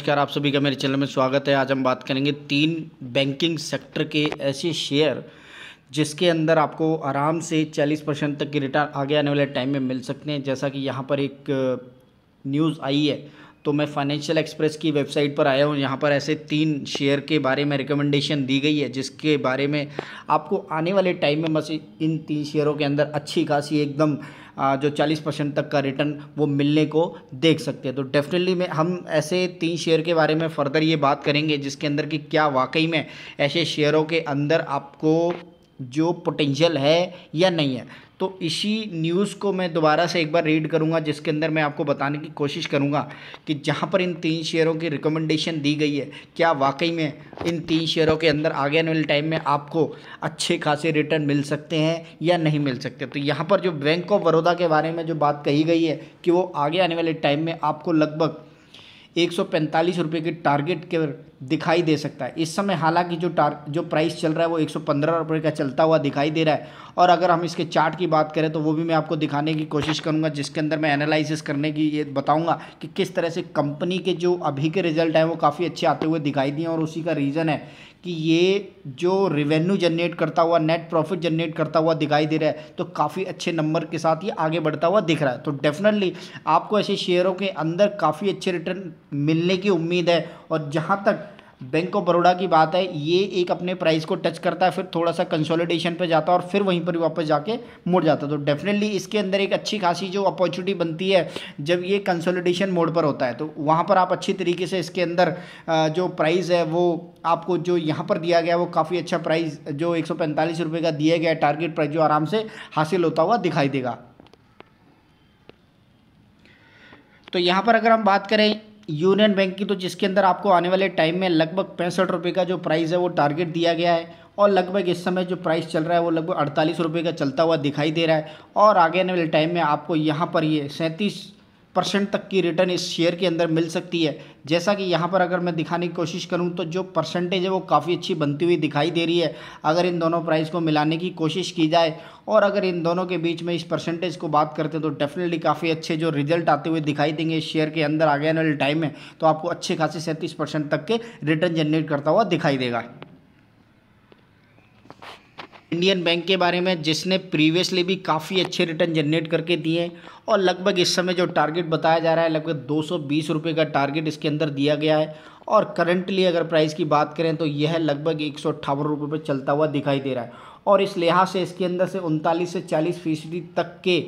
नमस्कार आप सभी का मेरे चैनल में स्वागत है आज हम बात करेंगे तीन बैंकिंग सेक्टर के ऐसे शेयर जिसके अंदर आपको आराम से 40 परसेंट तक के रिटर्न आगे आने वाले टाइम में मिल सकते हैं जैसा कि यहाँ पर एक न्यूज़ आई है तो मैं फाइनेंशियल एक्सप्रेस की वेबसाइट पर आया हूँ यहाँ पर ऐसे तीन शेयर के बारे में रिकमेंडेशन दी गई है जिसके बारे में आपको आने वाले टाइम में बस इन तीन शेयरों के अंदर अच्छी खासी एकदम जो 40 परसेंट तक का रिटर्न वो मिलने को देख सकते हैं तो डेफिनेटली में हम ऐसे तीन शेयर के बारे में फर्दर ये बात करेंगे जिसके अंदर कि क्या वाकई में ऐसे शेयरों के अंदर आपको जो पोटेंशियल है या नहीं है तो इसी न्यूज़ को मैं दोबारा से एक बार रीड करूंगा जिसके अंदर मैं आपको बताने की कोशिश करूंगा कि जहां पर इन तीन शेयरों की रिकमेंडेशन दी गई है क्या वाकई में इन तीन शेयरों के अंदर आगे आने वाले टाइम में आपको अच्छे खासे रिटर्न मिल सकते हैं या नहीं मिल सकते तो यहाँ पर जो बैंक ऑफ बड़ौदा के बारे में जो बात कही गई है कि वो आगे आने वाले टाइम में आपको लगभग एक सौ की टारगेट के दिखाई दे सकता है इस समय हालांकि जो टार जो प्राइस चल रहा है वो 115 रुपए का चलता हुआ दिखाई दे रहा है और अगर हम इसके चार्ट की बात करें तो वो भी मैं आपको दिखाने की कोशिश करूंगा जिसके अंदर मैं एनालिसिस करने की ये बताऊंगा कि किस तरह से कंपनी के जो अभी के रिजल्ट हैं वो काफ़ी अच्छे आते हुए दिखाई दिए और उसी का रीज़न है कि ये जो रिवेन्यू जनरेट करता हुआ नेट प्रॉफिट जनरेट करता हुआ दिखाई दे रहा है तो काफ़ी अच्छे नंबर के साथ ये आगे बढ़ता हुआ दिख रहा है तो डेफिनेटली आपको ऐसे शेयरों के अंदर काफ़ी अच्छे रिटर्न मिलने की उम्मीद है और जहाँ तक बैंक ऑफ बड़ौड़ा की बात है ये एक अपने प्राइस को टच करता है फिर थोड़ा सा कंसोलिडेशन पे जाता है और फिर वहीं पर वापस जाके मुड़ जाता है तो डेफिनेटली इसके अंदर एक अच्छी खासी जो अपॉर्चुनिटी बनती है जब ये कंसोलिडेशन मोड पर होता है तो वहाँ पर आप अच्छी तरीके से इसके अंदर जो प्राइस है वो आपको जो यहाँ पर दिया गया वो काफ़ी अच्छा प्राइस जो एक का दिया गया टारगेट प्राइस जो आराम से हासिल होता हुआ दिखाई देगा तो यहाँ पर अगर हम बात करें यूनियन बैंक की तो जिसके अंदर आपको आने वाले टाइम में लगभग पैंसठ रुपये का जो प्राइस है वो टारगेट दिया गया है और लगभग इस समय जो प्राइस चल रहा है वो लगभग अड़तालीस रुपये का चलता हुआ दिखाई दे रहा है और आगे आने वाले टाइम में आपको यहाँ पर ये सैंतीस परसेंट तक की रिटर्न इस शेयर के अंदर मिल सकती है जैसा कि यहाँ पर अगर मैं दिखाने की कोशिश करूँ तो जो परसेंटेज है वो काफ़ी अच्छी बनती हुई दिखाई दे रही है अगर इन दोनों प्राइस को मिलाने की कोशिश की जाए और अगर इन दोनों के बीच में इस परसेंटेज को बात करते हैं तो डेफिनेटली काफ़ी अच्छे जो रिजल्ट आते हुए दिखाई देंगे इस शेयर के अंदर आगे आने वाले टाइम में तो आपको अच्छे खासे सैंतीस तक के रिटर्न जनरेट करता हुआ दिखाई देगा इंडियन बैंक के बारे में जिसने प्रीवियसली भी काफ़ी अच्छे रिटर्न जनरेट करके दिए और लगभग इस समय जो टारगेट बताया जा रहा है लगभग दो सौ का टारगेट इसके अंदर दिया गया है और करंटली अगर प्राइस की बात करें तो यह लगभग एक सौ पर चलता हुआ दिखाई दे रहा है और इस लिहाज से इसके अंदर से उनतालीस से चालीस फीसदी तक के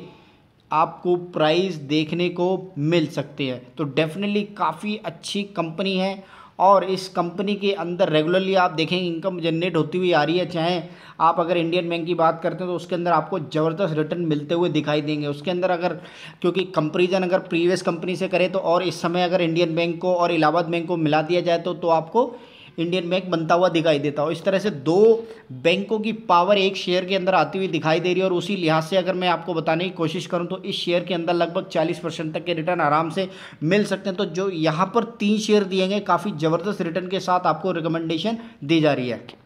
आपको प्राइस देखने को मिल सकते हैं तो डेफिनेटली काफ़ी अच्छी कंपनी है और इस कंपनी के अंदर रेगुलरली आप देखेंगे इनकम जनरेट होती हुई आ रही है चाहे आप अगर इंडियन बैंक की बात करते हैं तो उसके अंदर आपको ज़बरदस्त रिटर्न मिलते हुए दिखाई देंगे उसके अंदर अगर क्योंकि कंपेरिजन अगर प्रीवियस कंपनी से करें तो और इस समय अगर इंडियन बैंक को और इलाहाबाद बैंक को मिला दिया जाए तो, तो आपको इंडियन बैंक बनता हुआ दिखाई देता हो इस तरह से दो बैंकों की पावर एक शेयर के अंदर आती हुई दिखाई दे रही है और उसी लिहाज से अगर मैं आपको बताने की कोशिश करूँ तो इस शेयर के अंदर लगभग चालीस परसेंट तक के रिटर्न आराम से मिल सकते हैं तो जो यहाँ पर तीन शेयर दिए गए काफ़ी ज़बरदस्त रिटर्न के साथ आपको रिकमेंडेशन दी जा रही है